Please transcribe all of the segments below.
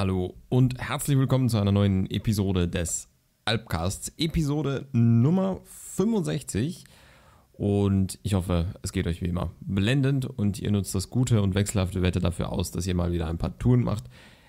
Hallo und herzlich willkommen zu einer neuen Episode des Alpcasts. Episode Nummer 65. Und ich hoffe, es geht euch wie immer blendend und ihr nutzt das gute und wechselhafte Wetter dafür aus, dass ihr mal wieder ein paar Touren macht.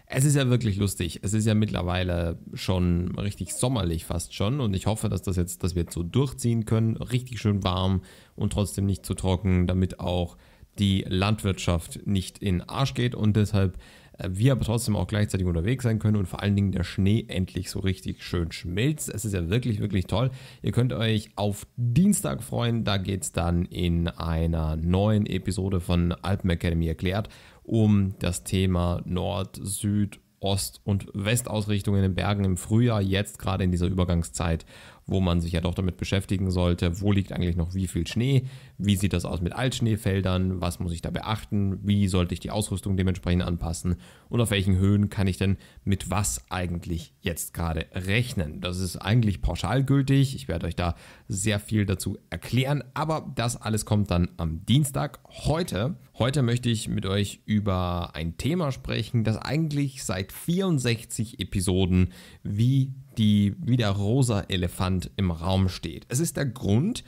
Es ist ja wirklich lustig. Es ist ja mittlerweile schon richtig sommerlich fast schon. Und ich hoffe, dass das jetzt, dass wir jetzt so durchziehen können. Richtig schön warm und trotzdem nicht zu trocken, damit auch die Landwirtschaft nicht in Arsch geht. Und deshalb äh, wir aber trotzdem auch gleichzeitig unterwegs sein können und vor allen Dingen der Schnee endlich so richtig schön schmilzt. Es ist ja wirklich, wirklich toll. Ihr könnt euch auf Dienstag freuen. Da geht es dann in einer neuen Episode von Alpen Academy erklärt um das Thema Nord, Süd, Ost- und Westausrichtung in den Bergen im Frühjahr, jetzt gerade in dieser Übergangszeit wo man sich ja doch damit beschäftigen sollte, wo liegt eigentlich noch wie viel Schnee, wie sieht das aus mit Altschneefeldern, was muss ich da beachten, wie sollte ich die Ausrüstung dementsprechend anpassen und auf welchen Höhen kann ich denn mit was eigentlich jetzt gerade rechnen. Das ist eigentlich pauschal gültig, ich werde euch da sehr viel dazu erklären, aber das alles kommt dann am Dienstag heute Heute möchte ich mit euch über ein Thema sprechen, das eigentlich seit 64 Episoden wie, die, wie der rosa Elefant im Raum steht. Es ist der Grund,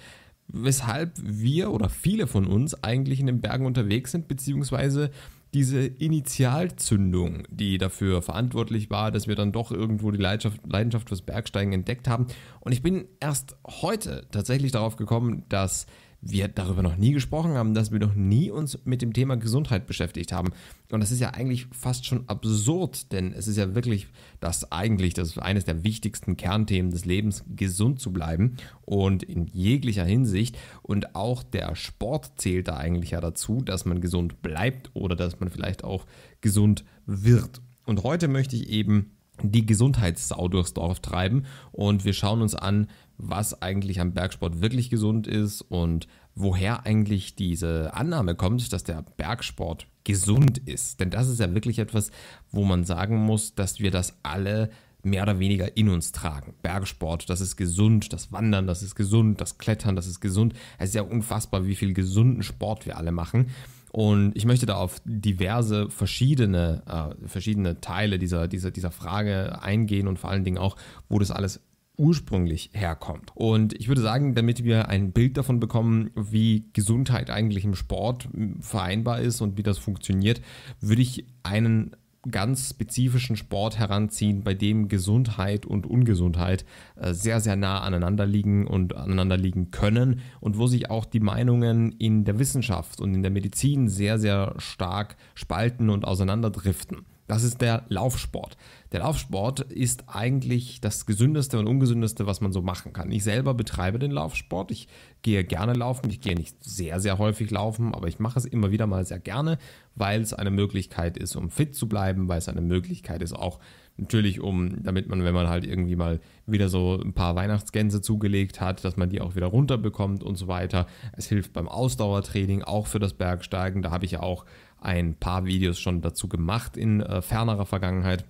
weshalb wir oder viele von uns eigentlich in den Bergen unterwegs sind, beziehungsweise diese Initialzündung, die dafür verantwortlich war, dass wir dann doch irgendwo die Leidenschaft, Leidenschaft fürs Bergsteigen entdeckt haben. Und ich bin erst heute tatsächlich darauf gekommen, dass wir darüber noch nie gesprochen haben, dass wir noch nie uns mit dem Thema Gesundheit beschäftigt haben. Und das ist ja eigentlich fast schon absurd, denn es ist ja wirklich das eigentlich, das ist eines der wichtigsten Kernthemen des Lebens, gesund zu bleiben und in jeglicher Hinsicht. Und auch der Sport zählt da eigentlich ja dazu, dass man gesund bleibt oder dass man vielleicht auch gesund wird. Und heute möchte ich eben die Gesundheitssau durchs Dorf treiben und wir schauen uns an, was eigentlich am Bergsport wirklich gesund ist und woher eigentlich diese Annahme kommt, dass der Bergsport gesund ist. Denn das ist ja wirklich etwas, wo man sagen muss, dass wir das alle mehr oder weniger in uns tragen. Bergsport, das ist gesund, das Wandern, das ist gesund, das Klettern, das ist gesund. Es ist ja unfassbar, wie viel gesunden Sport wir alle machen. Und ich möchte da auf diverse verschiedene, äh, verschiedene Teile dieser, dieser, dieser Frage eingehen und vor allen Dingen auch, wo das alles ursprünglich herkommt. Und ich würde sagen, damit wir ein Bild davon bekommen, wie Gesundheit eigentlich im Sport hm, vereinbar ist und wie das funktioniert, würde ich einen ganz spezifischen Sport heranziehen, bei dem Gesundheit und Ungesundheit äh, sehr, sehr nah aneinander liegen und aneinander liegen können und wo sich auch die Meinungen in der Wissenschaft und in der Medizin sehr, sehr stark spalten und auseinanderdriften. Das ist der Laufsport. Der Laufsport ist eigentlich das gesündeste und ungesündeste, was man so machen kann. Ich selber betreibe den Laufsport. Ich gehe gerne laufen. Ich gehe nicht sehr, sehr häufig laufen, aber ich mache es immer wieder mal sehr gerne, weil es eine Möglichkeit ist, um fit zu bleiben, weil es eine Möglichkeit ist, auch Natürlich, um, damit man, wenn man halt irgendwie mal wieder so ein paar Weihnachtsgänse zugelegt hat, dass man die auch wieder runterbekommt und so weiter. Es hilft beim Ausdauertraining, auch für das Bergsteigen. Da habe ich ja auch ein paar Videos schon dazu gemacht in äh, fernerer Vergangenheit.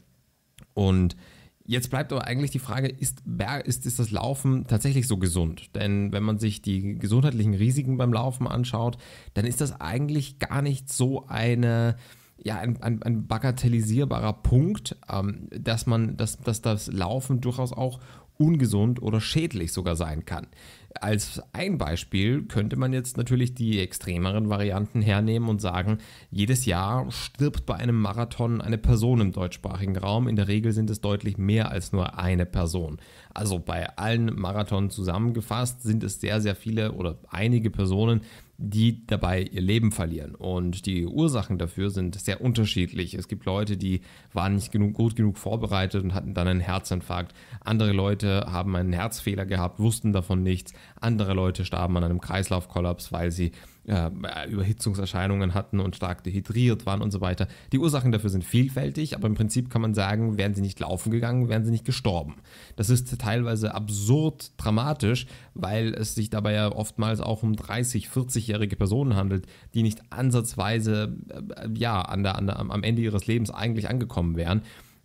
Und Jetzt bleibt aber eigentlich die Frage, ist, ist, ist das Laufen tatsächlich so gesund? Denn wenn man sich die gesundheitlichen Risiken beim Laufen anschaut, dann ist das eigentlich gar nicht so eine ja, ein, ein, ein bagatellisierbarer Punkt, ähm, dass man, dass, dass das Laufen durchaus auch ungesund oder schädlich sogar sein kann. Als ein Beispiel könnte man jetzt natürlich die extremeren Varianten hernehmen und sagen, jedes Jahr stirbt bei einem Marathon eine Person im deutschsprachigen Raum. In der Regel sind es deutlich mehr als nur eine Person. Also bei allen Marathon zusammengefasst sind es sehr, sehr viele oder einige Personen, die dabei ihr Leben verlieren. Und die Ursachen dafür sind sehr unterschiedlich. Es gibt Leute, die waren nicht genug, gut genug vorbereitet und hatten dann einen Herzinfarkt. Andere Leute haben einen Herzfehler gehabt, wussten davon nichts. Andere Leute starben an einem Kreislaufkollaps, weil sie äh, Überhitzungserscheinungen hatten und stark dehydriert waren und so weiter. Die Ursachen dafür sind vielfältig, aber im Prinzip kann man sagen, wären sie nicht laufen gegangen, wären sie nicht gestorben. Das ist teilweise absurd dramatisch, weil es sich dabei ja oftmals auch um 30, 40-jährige Personen handelt, die nicht ansatzweise äh, ja, an der, an der, am Ende ihres Lebens eigentlich angekommen wären.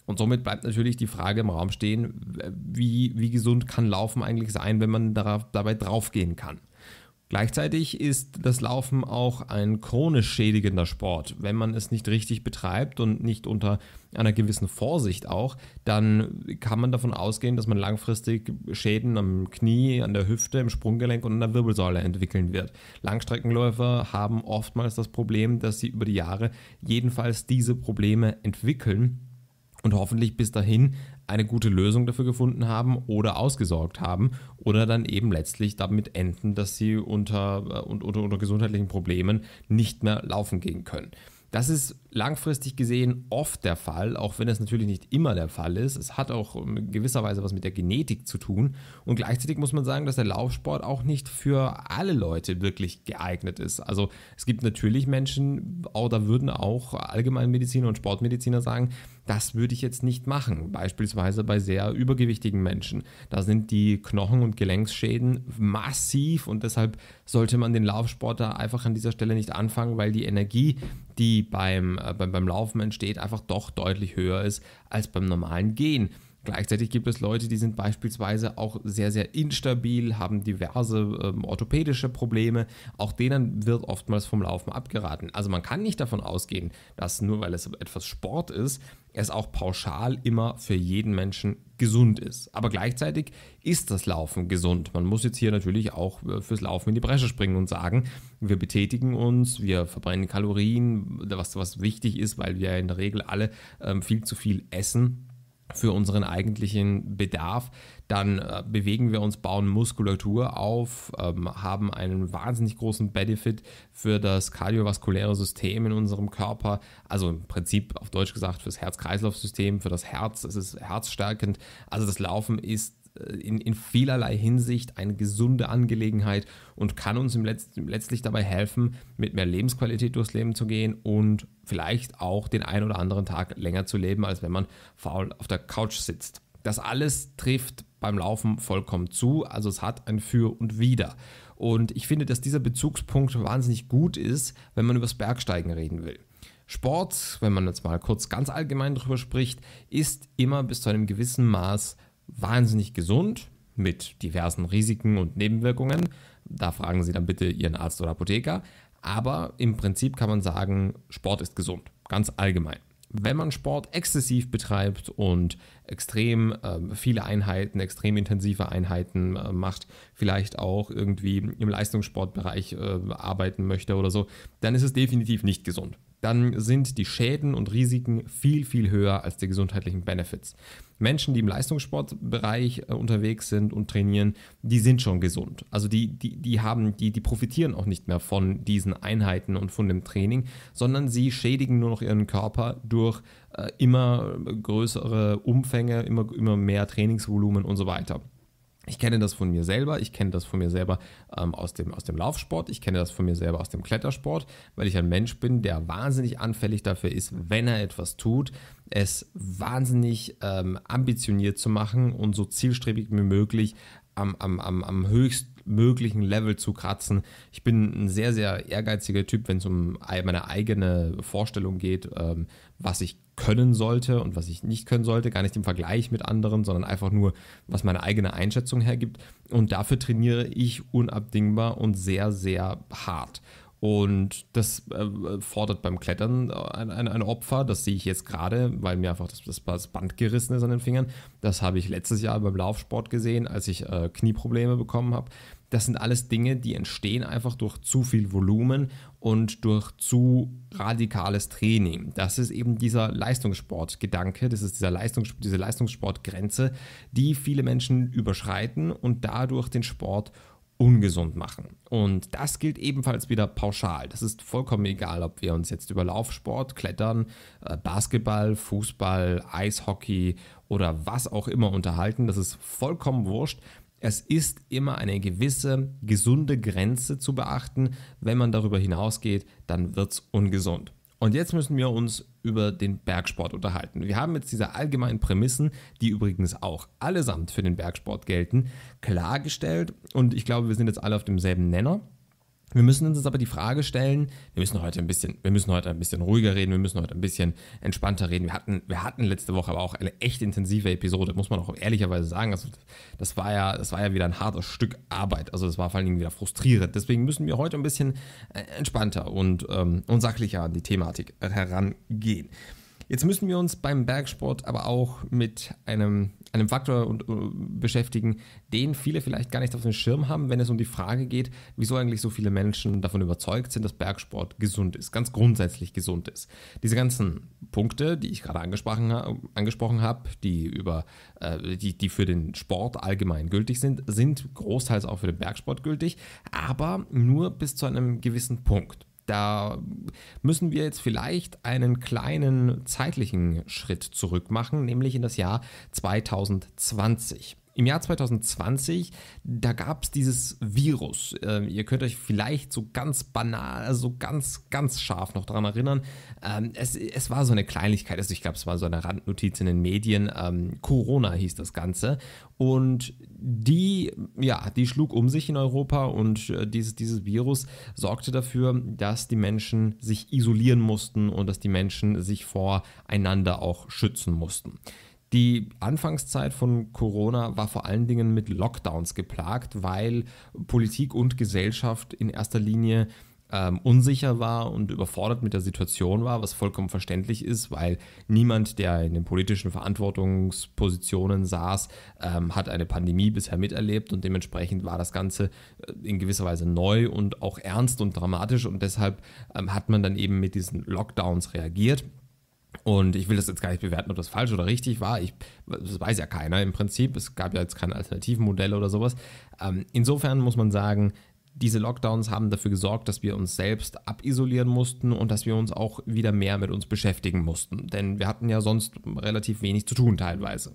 Und somit bleibt natürlich die Frage im Raum stehen, wie, wie gesund kann Laufen eigentlich sein, wenn man darauf, dabei draufgehen kann. Gleichzeitig ist das Laufen auch ein chronisch schädigender Sport. Wenn man es nicht richtig betreibt und nicht unter einer gewissen Vorsicht auch, dann kann man davon ausgehen, dass man langfristig Schäden am Knie, an der Hüfte, im Sprunggelenk und an der Wirbelsäule entwickeln wird. Langstreckenläufer haben oftmals das Problem, dass sie über die Jahre jedenfalls diese Probleme entwickeln und hoffentlich bis dahin eine gute Lösung dafür gefunden haben oder ausgesorgt haben oder dann eben letztlich damit enden, dass sie unter, äh, unter, unter gesundheitlichen Problemen nicht mehr laufen gehen können. Das ist langfristig gesehen oft der Fall, auch wenn es natürlich nicht immer der Fall ist. Es hat auch in gewisser Weise was mit der Genetik zu tun. Und gleichzeitig muss man sagen, dass der Laufsport auch nicht für alle Leute wirklich geeignet ist. Also es gibt natürlich Menschen, da würden auch Allgemeinmediziner und Sportmediziner sagen, das würde ich jetzt nicht machen. Beispielsweise bei sehr übergewichtigen Menschen. Da sind die Knochen- und Gelenksschäden massiv und deshalb sollte man den Laufsport da einfach an dieser Stelle nicht anfangen, weil die Energie, die beim äh, beim, beim Laufen entsteht, einfach doch deutlich höher ist als beim normalen Gehen. Gleichzeitig gibt es Leute, die sind beispielsweise auch sehr, sehr instabil, haben diverse ähm, orthopädische Probleme. Auch denen wird oftmals vom Laufen abgeraten. Also man kann nicht davon ausgehen, dass nur weil es etwas Sport ist, es auch pauschal immer für jeden Menschen gesund ist. Aber gleichzeitig ist das Laufen gesund. Man muss jetzt hier natürlich auch äh, fürs Laufen in die Bresche springen und sagen, wir betätigen uns, wir verbrennen Kalorien, was, was wichtig ist, weil wir in der Regel alle ähm, viel zu viel essen für unseren eigentlichen Bedarf, dann äh, bewegen wir uns, bauen Muskulatur auf, ähm, haben einen wahnsinnig großen Benefit für das kardiovaskuläre System in unserem Körper. Also im Prinzip auf Deutsch gesagt fürs Herz-Kreislauf-System, für das Herz, es ist herzstärkend. Also das Laufen ist äh, in, in, vielerlei Hinsicht eine gesunde Angelegenheit und kann uns im Letz letztlich dabei helfen, mit mehr Lebensqualität durchs Leben zu gehen und vielleicht auch den einen oder anderen Tag länger zu leben, als wenn man faul auf der Couch sitzt. Das alles trifft beim Laufen vollkommen zu, also es hat ein Für und Wider. Und ich finde, dass dieser Bezugspunkt wahnsinnig gut ist, wenn man über das Bergsteigen reden will. Sport, wenn man jetzt mal kurz ganz allgemein drüber spricht, ist immer bis zu einem gewissen Maß wahnsinnig gesund mit diversen Risiken und Nebenwirkungen. Da fragen Sie dann bitte Ihren Arzt oder Apotheker. Aber im Prinzip kann man sagen, Sport ist gesund, ganz allgemein. Wenn man Sport exzessiv betreibt und extrem äh, viele Einheiten, extrem intensive Einheiten äh, macht, vielleicht auch irgendwie im Leistungssportbereich äh, arbeiten möchte oder so, dann ist es definitiv nicht gesund dann sind die Schäden und Risiken viel, viel höher als die gesundheitlichen Benefits. Menschen, die im Leistungssportbereich äh, unterwegs sind und trainieren, die sind schon gesund. Also die, die, die haben, die, die profitieren auch nicht mehr von diesen Einheiten und von dem Training, sondern sie schädigen nur noch ihren Körper durch äh, immer größere Umfänge, immer, immer mehr Trainingsvolumen und so weiter. Ich kenne das von mir selber, ich kenne das von mir selber ähm, aus, dem, aus dem Laufsport, ich kenne das von mir selber aus dem Klettersport, weil ich ein Mensch bin, der wahnsinnig anfällig dafür ist, wenn er etwas tut, es wahnsinnig ähm, ambitioniert zu machen und so zielstrebig wie möglich am, am, am, am höchstmöglichen Level zu kratzen. Ich bin ein sehr, sehr ehrgeiziger Typ, wenn es um meine eigene Vorstellung geht, ähm, was ich können sollte und was ich nicht können sollte, gar nicht im Vergleich mit anderen, sondern einfach nur, was meine eigene Einschätzung hergibt. Und dafür trainiere ich unabdingbar und sehr, sehr hart. Und das äh, fordert beim Klettern ein, ein, ein, Opfer. Das sehe ich jetzt gerade, weil mir einfach das, das Band gerissen ist an den Fingern. Das habe ich letztes Jahr beim Laufsport gesehen, als ich äh, Knieprobleme bekommen habe. Das sind alles Dinge, die entstehen einfach durch zu viel Volumen und durch zu radikales Training. Das ist eben dieser Leistungssportgedanke, das ist dieser Leistungs diese Leistungssportgrenze, die viele Menschen überschreiten und dadurch den Sport ungesund machen. Und das gilt ebenfalls wieder pauschal. Das ist vollkommen egal, ob wir uns jetzt über Laufsport, Klettern, äh, Basketball, Fußball, Eishockey oder was auch immer unterhalten. Das ist vollkommen wurscht. Es ist immer eine gewisse gesunde Grenze zu beachten. Wenn man darüber hinausgeht, dann wird es ungesund. Und jetzt müssen wir uns über den Bergsport unterhalten. Wir haben jetzt diese allgemeinen Prämissen, die übrigens auch allesamt für den Bergsport gelten, klargestellt. Und ich glaube, wir sind jetzt alle auf demselben Nenner. Wir müssen uns jetzt aber die Frage stellen, wir müssen heute ein bisschen, wir müssen heute ein bisschen ruhiger reden, wir müssen heute ein bisschen entspannter reden. Wir hatten, wir hatten letzte Woche aber auch eine echt intensive Episode, muss man auch ehrlicherweise sagen. Also das war ja, das war ja wieder ein hartes Stück Arbeit. Also das war vor allen Dingen wieder frustrierend. Deswegen müssen wir heute ein bisschen äh, entspannter und, ähm, und sachlicher an die Thematik herangehen. Jetzt müssen wir uns beim Bergsport aber auch mit einem, einem Faktor und, äh, beschäftigen, den viele vielleicht gar nicht auf dem Schirm haben, wenn es um die Frage geht, wieso eigentlich so viele Menschen davon überzeugt sind, dass Bergsport gesund ist, ganz grundsätzlich gesund ist. Diese ganzen Punkte, die ich gerade angesprochen, angesprochen habe, die, über, äh, die, die für den Sport allgemein gültig sind, sind großteils auch für den Bergsport gültig, aber nur bis zu einem gewissen Punkt da müssen wir jetzt vielleicht einen kleinen zeitlichen Schritt zurück machen, nämlich in das Jahr 2020. Im Jahr 2020, da gab es dieses Virus. Ähm, ihr könnt euch vielleicht so ganz banal, so also ganz, ganz scharf noch daran erinnern. Ähm, es, es war so eine Kleinigkeit, also ich glaube, es war so eine Randnotiz in den Medien. Ähm, Corona hieß das Ganze. Und die, ja, die schlug um sich in Europa und äh, dieses, dieses Virus sorgte dafür, dass die Menschen sich isolieren mussten und dass die Menschen sich voreinander auch schützen mussten. Die Anfangszeit von Corona war vor allen Dingen mit Lockdowns geplagt, weil Politik und Gesellschaft in erster Linie ähm, unsicher war und überfordert mit der Situation war, was vollkommen verständlich ist, weil niemand, der in den politischen Verantwortungspositionen saß, ähm, hat eine Pandemie bisher miterlebt und dementsprechend war das Ganze äh, in gewisser Weise neu und auch ernst und dramatisch und deshalb ähm, hat man dann eben mit diesen Lockdowns reagiert. Und ich will das jetzt gar nicht bewerten, ob das falsch oder richtig war. Ich, das weiß ja keiner im Prinzip. Es gab ja jetzt keine alternativen Modelle oder sowas. Ähm, insofern muss man sagen, diese Lockdowns haben dafür gesorgt, dass wir uns selbst abisolieren mussten und dass wir uns auch wieder mehr mit uns beschäftigen mussten. Denn wir hatten ja sonst relativ wenig zu tun teilweise.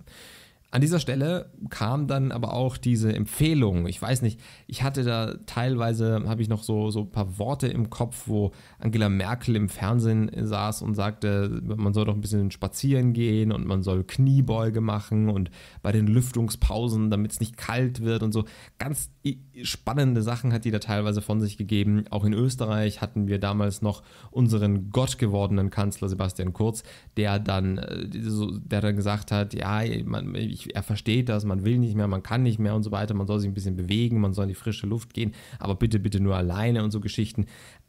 An dieser Stelle kam dann aber auch diese Empfehlung. Ich weiß nicht, ich hatte da teilweise, habe ich noch so, so ein paar Worte im Kopf, wo Angela Merkel im Fernsehen saß und sagte, man soll doch ein bisschen spazieren gehen und man soll Kniebeuge machen und bei den Lüftungspausen, damit es nicht kalt wird und so. Ganz spannende Sachen hat die da teilweise von sich gegeben. Auch in Österreich hatten wir damals noch unseren gottgewordenen Kanzler Sebastian Kurz, der dann, äh, der dann gesagt hat, ja, ich er versteht das, man will nicht mehr, man kann nicht mehr und so weiter, man soll sich ein bisschen bewegen, man soll in die frische Luft gehen, aber bitte, bitte nur alleine und so Geschichten.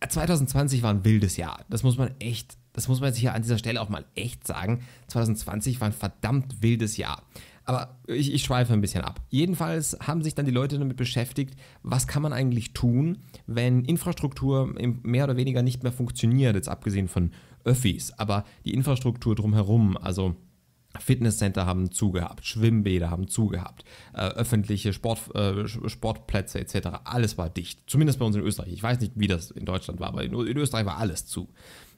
2020 äh, war ein wildes Jahr, das muss man echt, das muss man sich ja an dieser Stelle auch mal echt sagen. 2020 war ein verdammt wildes Jahr. Aber ich, ich, schweife ein bisschen ab. Jedenfalls haben sich dann die Leute damit beschäftigt, was kann man eigentlich tun, wenn Infrastruktur mehr oder weniger nicht mehr funktioniert, jetzt abgesehen von Öffis, aber die Infrastruktur drumherum, also Fitnesscenter haben zugehabt, Schwimmbäder haben zugehabt, äh, öffentliche Sport, äh, Sportplätze etc. Alles war dicht. Zumindest bei uns in Österreich. Ich weiß nicht, wie das in Deutschland war, aber in, in Österreich war alles zu.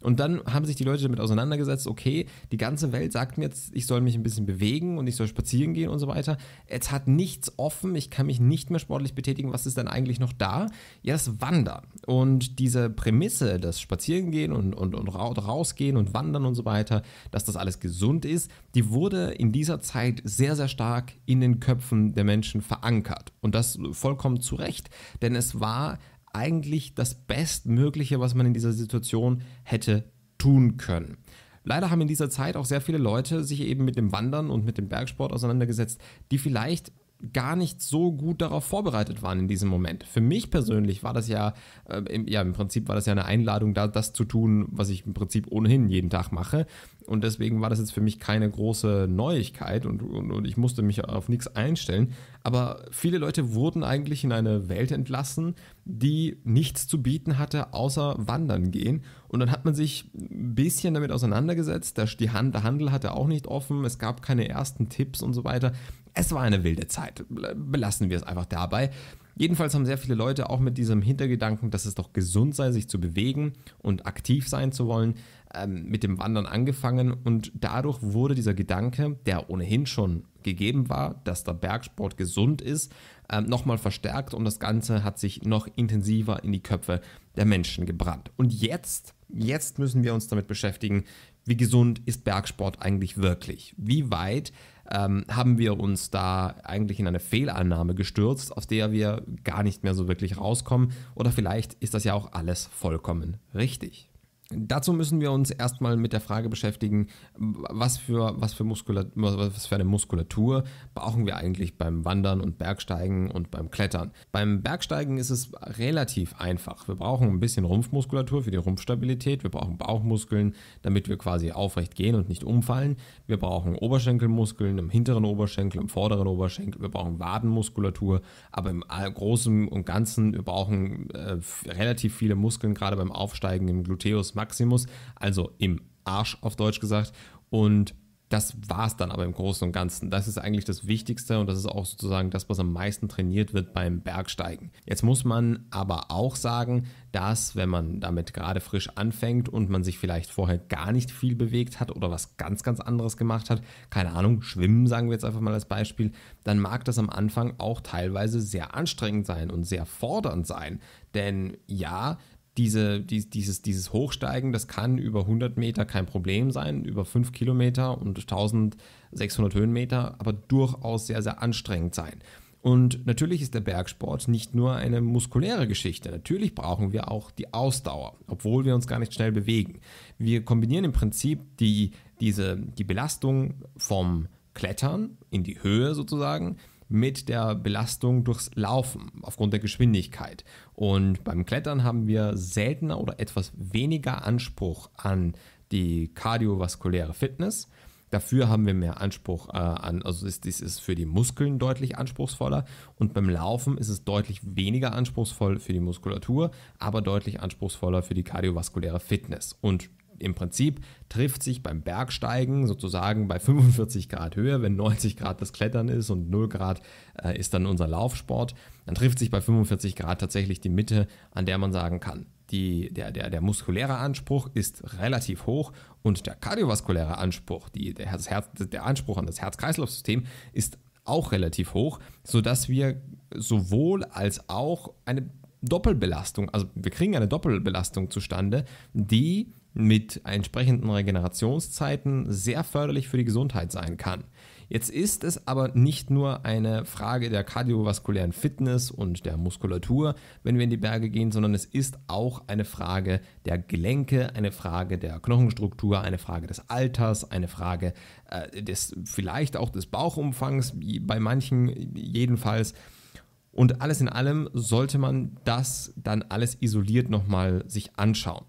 Und dann haben sich die Leute damit auseinandergesetzt, okay, die ganze Welt sagt mir jetzt, ich soll mich ein bisschen bewegen und ich soll spazieren gehen und so weiter. Jetzt hat nichts offen, ich kann mich nicht mehr sportlich betätigen, was ist denn eigentlich noch da? Ja, das Wandern. Und diese Prämisse, das Spazierengehen und, und, und rausgehen und wandern und so weiter, dass das alles gesund ist, die wurde in dieser Zeit sehr, sehr stark in den Köpfen der Menschen verankert. Und das vollkommen zu Recht, denn es war eigentlich das Bestmögliche, was man in dieser Situation hätte tun können. Leider haben in dieser Zeit auch sehr viele Leute sich eben mit dem Wandern und mit dem Bergsport auseinandergesetzt, die vielleicht gar nicht so gut darauf vorbereitet waren in diesem Moment. Für mich persönlich war das ja, äh, im, ja, im Prinzip war das ja eine Einladung, da das zu tun, was ich im Prinzip ohnehin jeden Tag mache. Und deswegen war das jetzt für mich keine große Neuigkeit und, und, und ich musste mich auf nichts einstellen. Aber viele Leute wurden eigentlich in eine Welt entlassen, die nichts zu bieten hatte, außer wandern gehen. Und dann hat man sich ein bisschen damit auseinandergesetzt. Der Handel hatte auch nicht offen, es gab keine ersten Tipps und so weiter. Es war eine wilde Zeit. Belassen wir es einfach dabei. Jedenfalls haben sehr viele Leute auch mit diesem Hintergedanken, dass es doch gesund sei, sich zu bewegen und aktiv sein zu wollen, ähm, mit dem Wandern angefangen. Und dadurch wurde dieser Gedanke, der ohnehin schon gegeben war, dass der Bergsport gesund ist, ähm, nochmal verstärkt und das Ganze hat sich noch intensiver in die Köpfe der Menschen gebrannt. Und jetzt, jetzt müssen wir uns damit beschäftigen, wie gesund ist Bergsport eigentlich wirklich? Wie weit ähm, haben wir uns da eigentlich in eine Fehlannahme gestürzt, aus der wir gar nicht mehr so wirklich rauskommen. Oder vielleicht ist das ja auch alles vollkommen richtig. Dazu müssen wir uns erstmal mit der Frage beschäftigen, was für, was, für was für eine Muskulatur brauchen wir eigentlich beim Wandern und Bergsteigen und beim Klettern. Beim Bergsteigen ist es relativ einfach. Wir brauchen ein bisschen Rumpfmuskulatur für die Rumpfstabilität, wir brauchen Bauchmuskeln, damit wir quasi aufrecht gehen und nicht umfallen. Wir brauchen Oberschenkelmuskeln im hinteren Oberschenkel, im vorderen Oberschenkel, wir brauchen Wadenmuskulatur, aber im Großen und Ganzen, wir brauchen äh, relativ viele Muskeln, gerade beim Aufsteigen im Gluteus. Maximus, also im Arsch auf Deutsch gesagt. Und das war es dann aber im Großen und Ganzen. Das ist eigentlich das Wichtigste und das ist auch sozusagen das, was am meisten trainiert wird beim Bergsteigen. Jetzt muss man aber auch sagen, dass wenn man damit gerade frisch anfängt und man sich vielleicht vorher gar nicht viel bewegt hat oder was ganz, ganz anderes gemacht hat, keine Ahnung, schwimmen sagen wir jetzt einfach mal als Beispiel, dann mag das am Anfang auch teilweise sehr anstrengend sein und sehr fordernd sein. Denn ja, diese, die, dieses, dieses Hochsteigen, das kann über 100 Meter kein Problem sein, über 5 Kilometer und 1600 Höhenmeter, aber durchaus sehr, sehr anstrengend sein. Und natürlich ist der Bergsport nicht nur eine muskuläre Geschichte. Natürlich brauchen wir auch die Ausdauer, obwohl wir uns gar nicht schnell bewegen. Wir kombinieren im Prinzip die, diese, die Belastung vom Klettern in die Höhe sozusagen mit der Belastung durchs Laufen aufgrund der Geschwindigkeit. Und beim Klettern haben wir seltener oder etwas weniger Anspruch an die kardiovaskuläre Fitness. Dafür haben wir mehr Anspruch äh, an, also ist, ist es für die Muskeln deutlich anspruchsvoller und beim Laufen ist es deutlich weniger anspruchsvoll für die Muskulatur, aber deutlich anspruchsvoller für die kardiovaskuläre Fitness. Und im Prinzip trifft sich beim Bergsteigen sozusagen bei 45 Grad Höhe, wenn 90 Grad das Klettern ist und 0 Grad äh, ist dann unser Laufsport, dann trifft sich bei 45 Grad tatsächlich die Mitte, an der man sagen kann, die, der, der, der muskuläre Anspruch ist relativ hoch und der kardiovaskuläre Anspruch, die, der, das Herz, der Anspruch an das Herz-Kreislauf-System ist auch relativ hoch, sodass wir sowohl als auch eine Doppelbelastung, also wir kriegen eine Doppelbelastung zustande, die mit entsprechenden Regenerationszeiten sehr förderlich für die Gesundheit sein kann. Jetzt ist es aber nicht nur eine Frage der kardiovaskulären Fitness und der Muskulatur, wenn wir in die Berge gehen, sondern es ist auch eine Frage der Gelenke, eine Frage der Knochenstruktur, eine Frage des Alters, eine Frage äh, des vielleicht auch des Bauchumfangs, bei manchen jedenfalls. Und alles in allem sollte man das dann alles isoliert nochmal sich anschauen.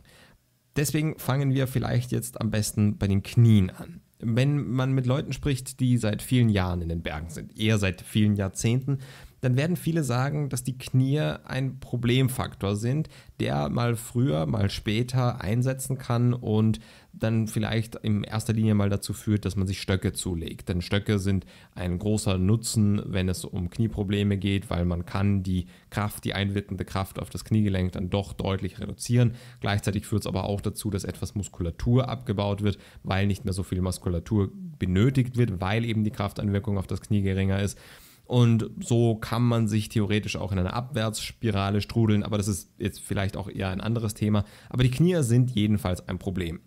Deswegen fangen wir vielleicht jetzt am besten bei den Knien an. Wenn man mit Leuten spricht, die seit vielen Jahren in den Bergen sind, eher seit vielen Jahrzehnten, dann werden viele sagen, dass die Knie ein Problemfaktor sind, der mal früher, mal später einsetzen kann und dann vielleicht in erster Linie mal dazu führt, dass man sich Stöcke zulegt. Denn Stöcke sind ein großer Nutzen, wenn es um Knieprobleme geht, weil man kann die Kraft, die einwirkende Kraft auf das Kniegelenk dann doch deutlich reduzieren. Gleichzeitig führt es aber auch dazu, dass etwas Muskulatur abgebaut wird, weil nicht mehr so viel Muskulatur benötigt wird, weil eben die Krafteinwirkung auf das Knie geringer ist. Und so kann man sich theoretisch auch in eine Abwärtsspirale strudeln, aber das ist jetzt vielleicht auch eher ein anderes Thema. Aber die Knie sind jedenfalls ein Problem.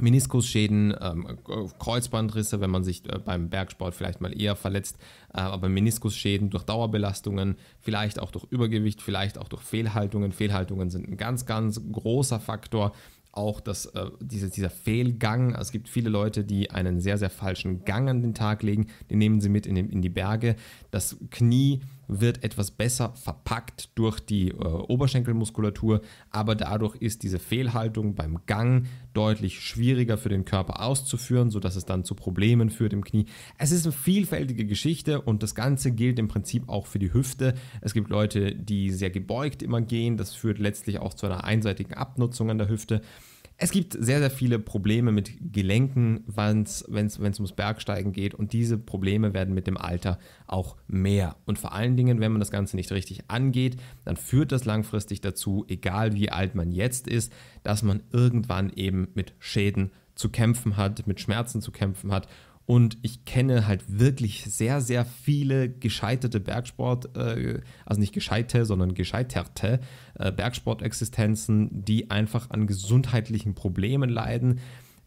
Meniskusschäden, ähm, Kreuzbandrisse, wenn man sich äh, beim Bergsport vielleicht mal eher verletzt, äh, aber Meniskusschäden durch Dauerbelastungen, vielleicht auch durch Übergewicht, vielleicht auch durch Fehlhaltungen. Fehlhaltungen sind ein ganz, ganz großer Faktor. Auch das, äh, diese, dieser Fehlgang, es gibt viele Leute, die einen sehr, sehr falschen Gang an den Tag legen, den nehmen sie mit in, den, in die Berge. Das Knie wird etwas besser verpackt durch die äh, Oberschenkelmuskulatur, aber dadurch ist diese Fehlhaltung beim Gang deutlich schwieriger für den Körper auszuführen, sodass es dann zu Problemen führt im Knie. Es ist eine vielfältige Geschichte und das Ganze gilt im Prinzip auch für die Hüfte. Es gibt Leute, die sehr gebeugt immer gehen, das führt letztlich auch zu einer einseitigen Abnutzung an der Hüfte es gibt sehr, sehr viele Probleme mit Gelenken, wenn es ums Bergsteigen geht. Und diese Probleme werden mit dem Alter auch mehr. Und vor allen Dingen, wenn man das Ganze nicht richtig angeht, dann führt das langfristig dazu, egal wie alt man jetzt ist, dass man irgendwann eben mit Schäden zu kämpfen hat, mit Schmerzen zu kämpfen hat und ich kenne halt wirklich sehr, sehr viele gescheiterte Bergsport, äh, also nicht gescheite, sondern gescheiterte äh, Bergsportexistenzen, die einfach an gesundheitlichen Problemen leiden,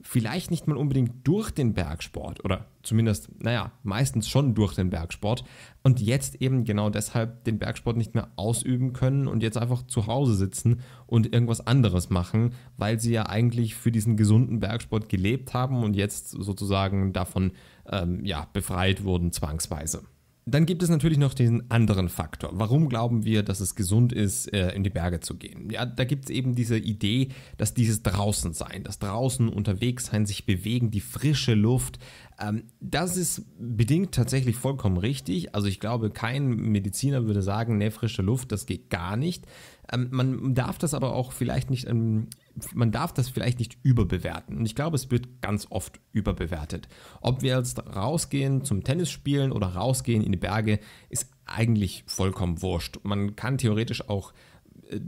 vielleicht nicht mal unbedingt durch den Bergsport oder zumindest, naja, meistens schon durch den Bergsport und jetzt eben genau deshalb den Bergsport nicht mehr ausüben können und jetzt einfach zu Hause sitzen und irgendwas anderes machen, weil sie ja eigentlich für diesen gesunden Bergsport gelebt haben und jetzt sozusagen davon ähm, ja, befreit wurden zwangsweise. Dann gibt es natürlich noch diesen anderen Faktor. Warum glauben wir, dass es gesund ist, äh, in die Berge zu gehen? Ja, da gibt es eben diese Idee, dass dieses draußen sein, das draußen unterwegs sein, sich bewegen, die frische Luft, ähm, das ist bedingt tatsächlich vollkommen richtig. Also ich glaube, kein Mediziner würde sagen, ne, frische Luft, das geht gar nicht. Ähm, man darf das aber auch vielleicht nicht ähm, man darf das vielleicht nicht überbewerten. Und ich glaube, es wird ganz oft überbewertet. Ob wir jetzt rausgehen zum Tennis spielen oder rausgehen in die Berge, ist eigentlich vollkommen wurscht. Man kann theoretisch auch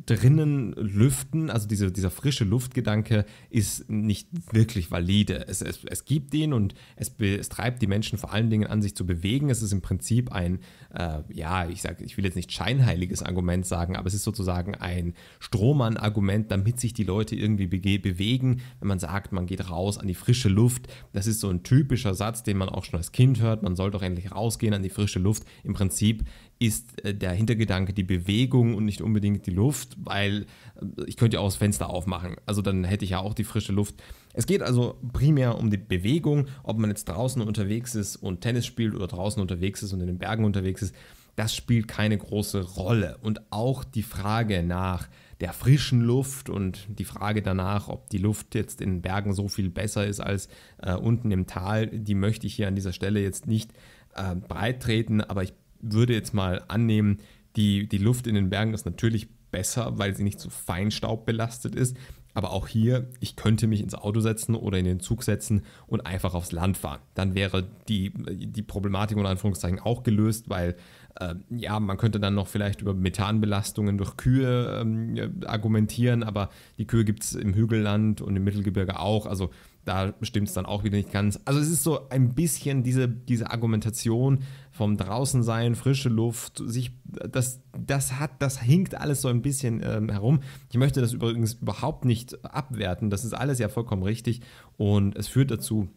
drinnen lüften, also diese, dieser frische Luftgedanke ist nicht wirklich valide. Es, es, es gibt ihn und es, es, treibt die Menschen vor allen Dingen an, sich zu bewegen. Es ist im Prinzip ein, äh, ja, ich sage, ich will jetzt nicht scheinheiliges Argument sagen, aber es ist sozusagen ein Strohmann-Argument, damit sich die Leute irgendwie be bewegen. Wenn man sagt, man geht raus an die frische Luft, das ist so ein typischer Satz, den man auch schon als Kind hört. Man soll doch endlich rausgehen an die frische Luft. Im Prinzip ist äh, der Hintergedanke die Bewegung und nicht unbedingt die Luft, weil äh, ich könnte ja auch das Fenster aufmachen. Also dann hätte ich ja auch die frische Luft. Es geht also primär um die Bewegung, ob man jetzt draußen unterwegs ist und Tennis spielt oder draußen unterwegs ist und in den Bergen unterwegs ist. Das spielt keine große Rolle. Und auch die Frage nach der frischen Luft und die Frage danach, ob die Luft jetzt in Bergen so viel besser ist als äh, unten im Tal, die möchte ich hier an dieser Stelle jetzt nicht äh, breittreten, aber ich würde jetzt mal annehmen, die, die Luft in den Bergen ist natürlich besser, weil sie nicht so Feinstaub belastet ist. Aber auch hier, ich könnte mich ins Auto setzen oder in den Zug setzen und einfach aufs Land fahren. Dann wäre die, die Problematik unter Anführungszeichen auch gelöst, weil äh, ja, man könnte dann noch vielleicht über Methanbelastungen durch Kühe ähm, äh, argumentieren, aber die Kühe gibt es im Hügelland und im Mittelgebirge auch. Also da stimmt es dann auch wieder nicht ganz. Also es ist so ein bisschen diese, diese Argumentation, vom Draußensein, frische Luft, sich das das hat das hinkt alles so ein bisschen ähm, herum. Ich möchte das übrigens überhaupt nicht abwerten, das ist alles ja vollkommen richtig und es führt dazu,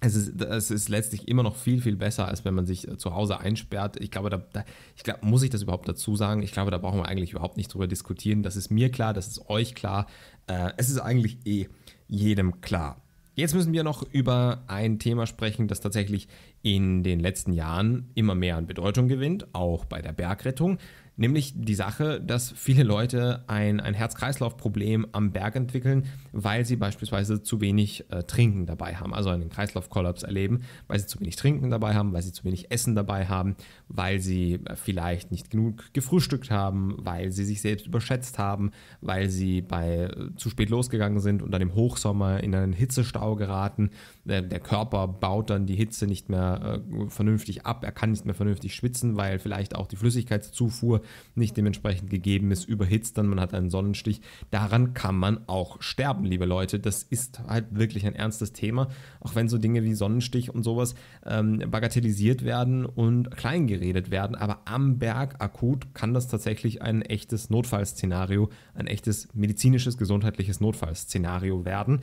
es ist, es ist letztlich immer noch viel, viel besser, als wenn man sich äh, zu Hause einsperrt. Ich glaube, da, da ich glaube, muss ich das überhaupt dazu sagen? Ich glaube, da brauchen wir eigentlich überhaupt nicht drüber diskutieren. Das ist mir klar, das ist euch klar. Äh, es ist eigentlich eh jedem klar. Jetzt müssen wir noch über ein Thema sprechen, das tatsächlich in den letzten Jahren immer mehr an Bedeutung gewinnt, auch bei der Bergrettung nämlich die Sache, dass viele Leute ein, ein Herz-Kreislauf-Problem am Berg entwickeln, weil sie beispielsweise zu wenig äh, Trinken dabei haben, also einen Kreislaufkollaps erleben, weil sie zu wenig Trinken dabei haben, weil sie zu wenig Essen dabei haben, weil sie äh, vielleicht nicht genug gefrühstückt haben, weil sie sich selbst überschätzt haben, weil sie bei äh, zu spät losgegangen sind und dann im Hochsommer in einen Hitzestau geraten der, der Körper baut dann die Hitze nicht mehr äh, vernünftig ab, er kann nicht mehr vernünftig schwitzen, weil vielleicht auch die Flüssigkeitszufuhr nicht dementsprechend gegeben ist, überhitzt dann, man hat einen Sonnenstich. Daran kann man auch sterben, liebe Leute. Das ist halt wirklich ein ernstes Thema, auch wenn so Dinge wie Sonnenstich und sowas ähm, bagatellisiert werden und kleingeredet werden, aber am Berg akut kann das tatsächlich ein echtes Notfallszenario, ein echtes medizinisches, gesundheitliches Notfallszenario werden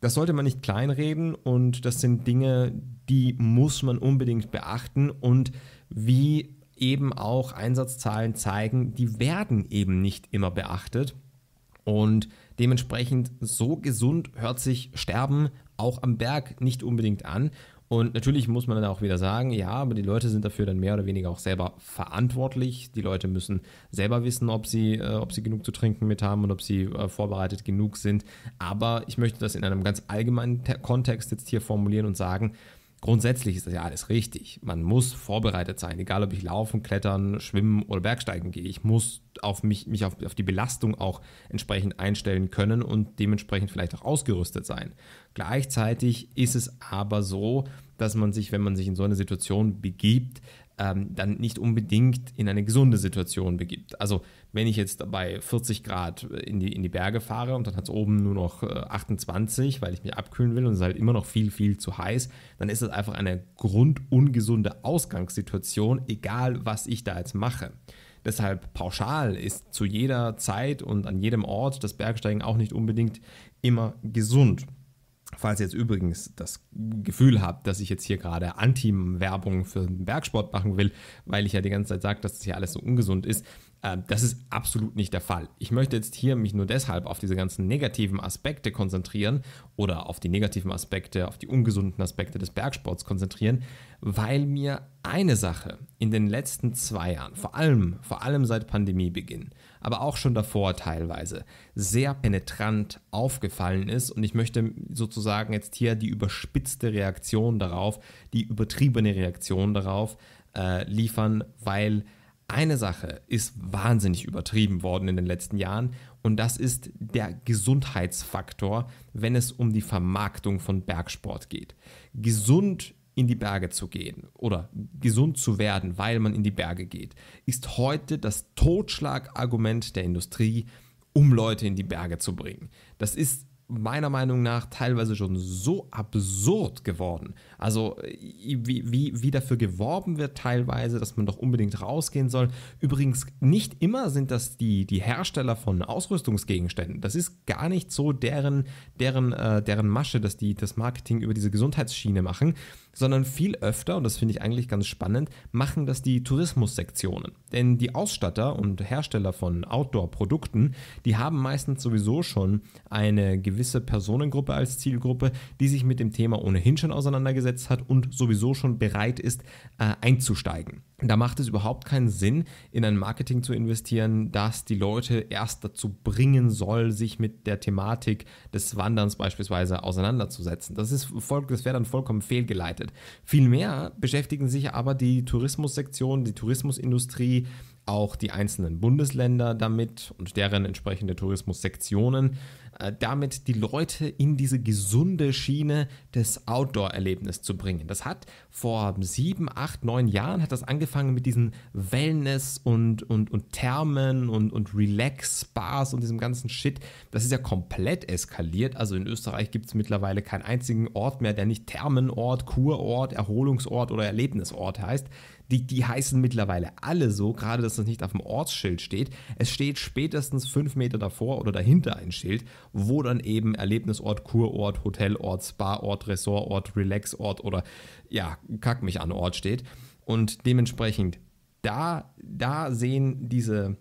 das sollte man nicht kleinreden und das sind Dinge, die muss man unbedingt beachten und wie eben auch Einsatzzahlen zeigen, die werden eben nicht immer beachtet und dementsprechend so gesund hört sich Sterben auch am Berg nicht unbedingt an und natürlich muss man dann auch wieder sagen, ja, aber die Leute sind dafür dann mehr oder weniger auch selber verantwortlich. Die Leute müssen selber wissen, ob sie, äh, ob sie genug zu trinken mit haben und ob sie äh, vorbereitet genug sind. Aber ich möchte das in einem ganz allgemeinen Te Kontext jetzt hier formulieren und sagen, Grundsätzlich ist das ja alles richtig. Man muss vorbereitet sein, egal ob ich laufen, klettern, schwimmen oder Bergsteigen gehe. Ich muss auf mich, mich auf, auf die Belastung auch entsprechend einstellen können und dementsprechend vielleicht auch ausgerüstet sein. Gleichzeitig ist es aber so, dass man sich, wenn man sich in so eine Situation begibt, ähm, dann nicht unbedingt in eine gesunde Situation begibt. Also wenn ich jetzt bei 40 Grad in die, in die Berge fahre und dann hat es oben nur noch äh, 28, weil ich mich abkühlen will und es ist halt immer noch viel, viel zu heiß, dann ist das einfach eine grundungesunde Ausgangssituation, egal was ich da jetzt mache. Deshalb pauschal ist zu jeder Zeit und an jedem Ort das Bergsteigen auch nicht unbedingt immer gesund. Falls ihr jetzt übrigens das Gefühl habt, dass ich jetzt hier gerade Anti-Werbung für den Bergsport machen will, weil ich ja die ganze Zeit sage, dass das hier alles so ungesund ist, äh, das ist absolut nicht der Fall. Ich möchte jetzt hier mich nur deshalb auf diese ganzen negativen Aspekte konzentrieren oder auf die negativen Aspekte, auf die ungesunden Aspekte des Bergsports konzentrieren, weil mir eine Sache in den letzten zwei Jahren, vor allem, vor allem seit Pandemiebeginn, aber auch schon davor teilweise sehr penetrant aufgefallen ist. Und ich möchte sozusagen jetzt hier die überspitzte Reaktion darauf, die übertriebene Reaktion darauf äh, liefern, weil eine Sache ist wahnsinnig übertrieben worden in den letzten Jahren und das ist der Gesundheitsfaktor, wenn es um die Vermarktung von Bergsport geht. Gesund in die Berge zu gehen oder gesund zu werden, weil man in die Berge geht, ist heute das Totschlagargument der Industrie, um Leute in die Berge zu bringen. Das ist meiner Meinung nach teilweise schon so absurd geworden. Also äh, wie, wie, wie dafür geworben wird teilweise, dass man doch unbedingt rausgehen soll. Übrigens, nicht immer sind das die, die Hersteller von Ausrüstungsgegenständen. Das ist gar nicht so deren, deren, äh, deren Masche, dass die das Marketing über diese Gesundheitsschiene machen, sondern viel öfter, und das finde ich eigentlich ganz spannend, machen das die Tourismussektionen. Denn die Ausstatter und Hersteller von Outdoor-Produkten, die haben meistens sowieso schon eine gewisse Personengruppe als Zielgruppe, die sich mit dem Thema ohnehin schon auseinandergesetzt hat und sowieso schon bereit ist, äh, einzusteigen da macht es überhaupt keinen Sinn, in ein Marketing zu investieren, das die Leute erst dazu bringen soll, sich mit der Thematik des Wanderns beispielsweise auseinanderzusetzen. Das, das wäre dann vollkommen fehlgeleitet. Vielmehr beschäftigen sich aber die Tourismussektion, die Tourismusindustrie auch die einzelnen Bundesländer damit und deren entsprechende Tourismussektionen, äh, damit die Leute in diese gesunde Schiene des Outdoor-Erlebnisses zu bringen. Das hat vor sieben, acht, neun Jahren hat das angefangen mit diesen Wellness und, und, und Thermen und, und Relax-Bars und diesem ganzen Shit. Das ist ja komplett eskaliert. Also in Österreich gibt es mittlerweile keinen einzigen Ort mehr, der nicht Thermenort, Kurort, Erholungsort oder Erlebnisort heißt. Die, die heißen mittlerweile alle so, gerade dass das nicht auf dem Ortsschild steht. Es steht spätestens fünf Meter davor oder dahinter ein Schild, wo dann eben Erlebnisort, Kurort, Hotelort, Spaort, Ressortort, Relaxort oder ja, kack mich an Ort steht. Und dementsprechend, da, da sehen diese,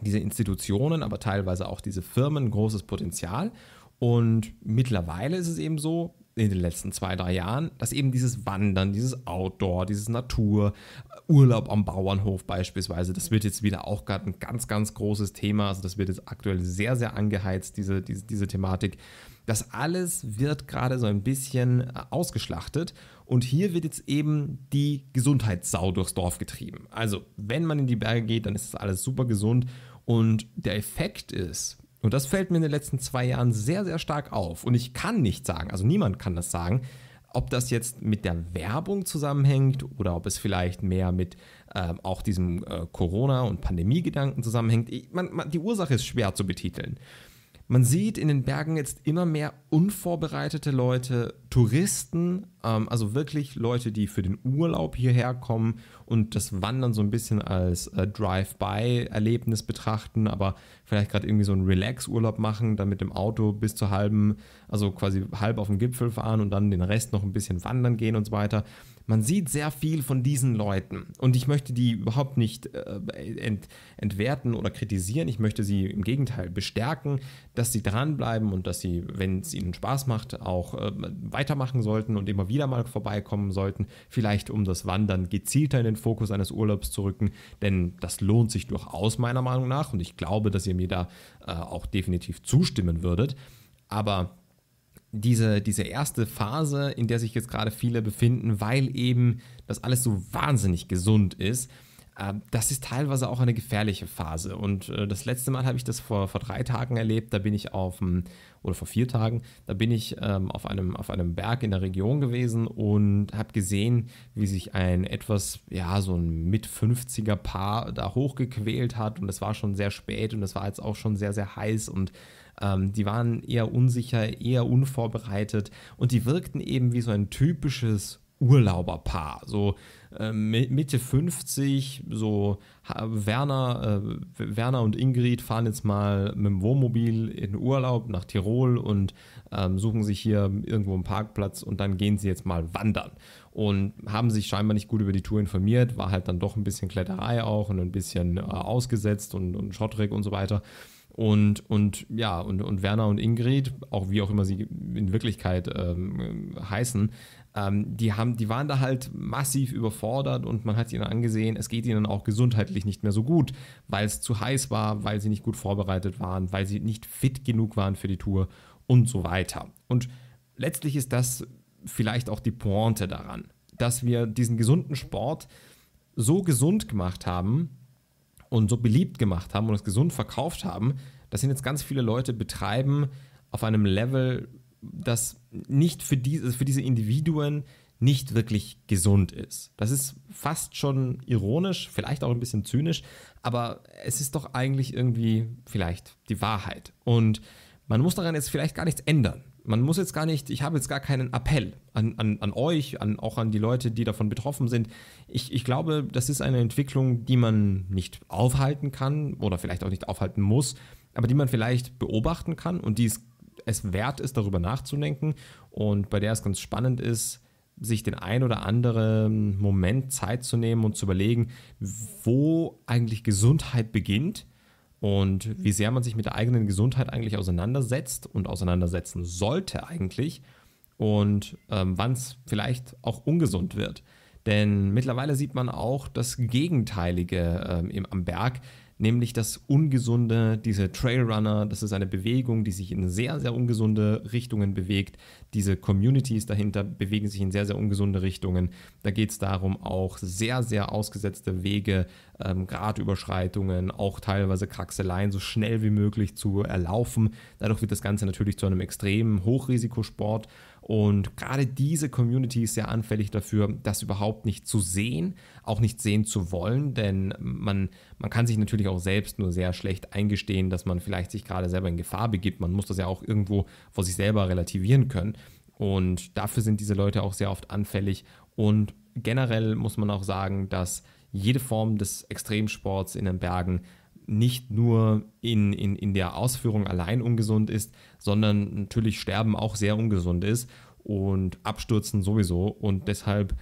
diese Institutionen, aber teilweise auch diese Firmen großes Potenzial. Und mittlerweile ist es eben so, in den letzten zwei, drei Jahren, dass eben dieses Wandern, dieses Outdoor, dieses Natur, Urlaub am Bauernhof beispielsweise, das wird jetzt wieder auch gerade ein ganz, ganz großes Thema. Also das wird jetzt aktuell sehr, sehr angeheizt, diese, diese, diese Thematik. Das alles wird gerade so ein bisschen äh, ausgeschlachtet und hier wird jetzt eben die Gesundheitssau durchs Dorf getrieben. Also wenn man in die Berge geht, dann ist das alles super gesund und der Effekt ist, und das fällt mir in den letzten zwei Jahren sehr, sehr stark auf. Und ich kann nicht sagen, also niemand kann das sagen, ob das jetzt mit der Werbung zusammenhängt oder ob es vielleicht mehr mit ähm, auch diesem äh, Corona- und Pandemie-Gedanken zusammenhängt. Ich, man, man, die Ursache ist schwer zu betiteln. Man sieht in den Bergen jetzt immer mehr unvorbereitete Leute, Touristen, ähm, also wirklich Leute, die für den Urlaub hierher kommen und das Wandern so ein bisschen als äh, Drive-by-Erlebnis betrachten, aber vielleicht gerade irgendwie so einen Relax-Urlaub machen, dann mit dem Auto bis zur halben, also quasi halb auf dem Gipfel fahren und dann den Rest noch ein bisschen wandern gehen und so weiter. Man sieht sehr viel von diesen Leuten und ich möchte die überhaupt nicht äh, ent, entwerten oder kritisieren. Ich möchte sie im Gegenteil bestärken, dass sie dranbleiben und dass sie, wenn es ihnen Spaß macht, auch äh, weitermachen sollten und immer wieder mal vorbeikommen sollten. Vielleicht um das Wandern gezielter in den Fokus eines Urlaubs zu rücken, denn das lohnt sich durchaus meiner Meinung nach und ich glaube, dass ihr mir da äh, auch definitiv zustimmen würdet. Aber diese, diese erste Phase, in der sich jetzt gerade viele befinden, weil eben das alles so wahnsinnig gesund ist, ähm, das ist teilweise auch eine gefährliche Phase. Und äh, das letzte Mal habe ich das vor, vor drei Tagen erlebt, da bin ich auf einem, oder vor vier Tagen, da bin ich ähm, auf, einem, auf einem Berg in der Region gewesen und habe gesehen, wie sich ein etwas, ja, so ein Mit-50er-Paar da hochgequält hat. Und es war schon sehr spät und es war jetzt auch schon sehr, sehr heiß und ähm, die waren eher unsicher, eher unvorbereitet und die wirkten eben wie so ein typisches Urlauberpaar. So äh, Mitte 50, so Werner, äh, Werner und Ingrid fahren jetzt mal mit dem Wohnmobil in Urlaub nach Tirol und ähm, suchen sich hier irgendwo einen Parkplatz und dann gehen sie jetzt mal wandern. Und haben sich scheinbar nicht gut über die Tour informiert, war halt dann doch ein bisschen Kletterei auch und ein bisschen äh, ausgesetzt und, und schottrig und so weiter. Und, und ja, und, und Werner und Ingrid, auch wie auch immer sie in Wirklichkeit ähm, heißen, ähm, die, haben, die waren da halt massiv überfordert und man hat ihnen angesehen, es geht ihnen auch gesundheitlich nicht mehr so gut, weil es zu heiß war, weil sie nicht gut vorbereitet waren, weil sie nicht fit genug waren für die Tour und so weiter. Und letztlich ist das vielleicht auch die Pointe daran, dass wir diesen gesunden Sport so gesund gemacht haben, und so beliebt gemacht haben und es gesund verkauft haben, das sind jetzt ganz viele Leute betreiben auf einem Level, das nicht für, die, also für diese Individuen nicht wirklich gesund ist. Das ist fast schon ironisch, vielleicht auch ein bisschen zynisch, aber es ist doch eigentlich irgendwie vielleicht die Wahrheit. Und man muss daran jetzt vielleicht gar nichts ändern. Man muss jetzt gar nicht, ich habe jetzt gar keinen Appell an, an, an euch, an, auch an die Leute, die davon betroffen sind. Ich, ich glaube, das ist eine Entwicklung, die man nicht aufhalten kann oder vielleicht auch nicht aufhalten muss, aber die man vielleicht beobachten kann und die es, es wert ist, darüber nachzudenken und bei der es ganz spannend ist, sich den ein oder anderen Moment Zeit zu nehmen und zu überlegen, wo eigentlich Gesundheit beginnt und wie sehr man sich mit der eigenen Gesundheit eigentlich auseinandersetzt und auseinandersetzen sollte eigentlich und ähm, wann es vielleicht auch ungesund wird. Denn mittlerweile sieht man auch das Gegenteilige ähm, im, am Berg, nämlich das Ungesunde, diese Trailrunner, das ist eine Bewegung, die sich in sehr, sehr ungesunde Richtungen bewegt. Diese Communities dahinter bewegen sich in sehr, sehr ungesunde Richtungen. Da geht es darum, auch sehr, sehr ausgesetzte Wege, ähm, Gradüberschreitungen, auch teilweise Kraxeleien so schnell wie möglich zu erlaufen. Dadurch wird das Ganze natürlich zu einem extremen Hochrisikosport und gerade diese Community ist sehr anfällig dafür, das überhaupt nicht zu sehen, auch nicht sehen zu wollen, denn man, man kann sich natürlich auch selbst nur sehr schlecht eingestehen, dass man vielleicht sich gerade selber in Gefahr begibt. Man muss das ja auch irgendwo vor sich selber relativieren können. Und dafür sind diese Leute auch sehr oft anfällig. Und generell muss man auch sagen, dass jede Form des Extremsports in den Bergen nicht nur in, in, in der Ausführung allein ungesund ist, sondern natürlich Sterben auch sehr ungesund ist und Abstürzen sowieso. Und deshalb,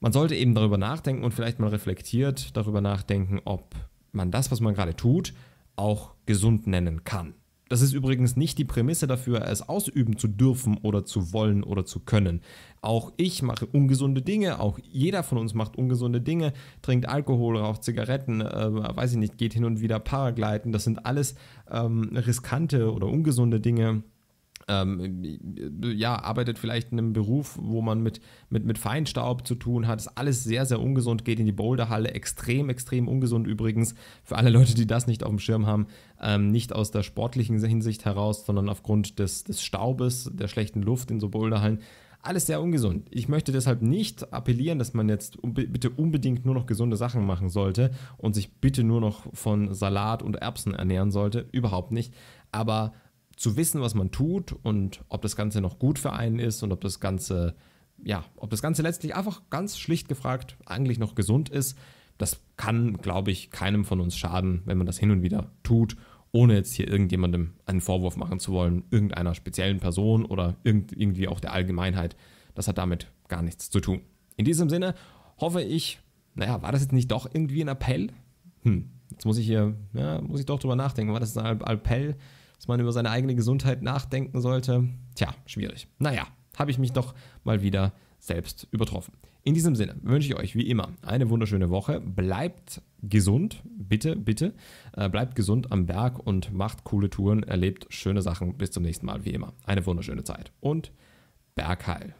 man sollte eben darüber nachdenken und vielleicht mal reflektiert darüber nachdenken, ob man das, was man gerade tut, auch gesund nennen kann. Das ist übrigens nicht die Prämisse dafür, es ausüben zu dürfen oder zu wollen oder zu können. Auch ich mache ungesunde Dinge, auch jeder von uns macht ungesunde Dinge, trinkt Alkohol, raucht Zigaretten, äh, weiß ich nicht, geht hin und wieder Paragliden. Das sind alles ähm, riskante oder ungesunde Dinge ähm, ja, arbeitet vielleicht in einem Beruf, wo man mit, mit, mit Feinstaub zu tun hat. Ist alles sehr, sehr ungesund, geht in die Boulderhalle. Extrem, extrem ungesund übrigens. Für alle Leute, die das nicht auf dem Schirm haben, ähm, nicht aus der sportlichen Hinsicht heraus, sondern aufgrund des, des Staubes, der schlechten Luft in so Boulderhallen. Alles sehr ungesund. Ich möchte deshalb nicht appellieren, dass man jetzt bitte unbedingt nur noch gesunde Sachen machen sollte und sich bitte nur noch von Salat und Erbsen ernähren sollte. Überhaupt nicht. Aber zu wissen, was man tut und ob das Ganze noch gut für einen ist und ob das Ganze, ja, ob das Ganze letztlich einfach ganz schlicht gefragt eigentlich noch gesund ist, das kann, glaube ich, keinem von uns schaden, wenn man das hin und wieder tut, ohne jetzt hier irgendjemandem einen Vorwurf machen zu wollen, irgendeiner speziellen Person oder irgendwie auch der Allgemeinheit. Das hat damit gar nichts zu tun. In diesem Sinne hoffe ich, naja, war das jetzt nicht doch irgendwie ein Appell? Hm, jetzt muss ich hier, ja, muss ich doch drüber nachdenken. War das ein Appell? dass man über seine eigene Gesundheit nachdenken sollte. Tja, schwierig. Naja, habe ich mich doch mal wieder selbst übertroffen. In diesem Sinne wünsche ich euch wie immer eine wunderschöne Woche. Bleibt gesund, bitte, bitte. Äh, bleibt gesund am Berg und macht coole Touren, erlebt schöne Sachen. Bis zum nächsten Mal, wie immer. Eine wunderschöne Zeit und Bergheil.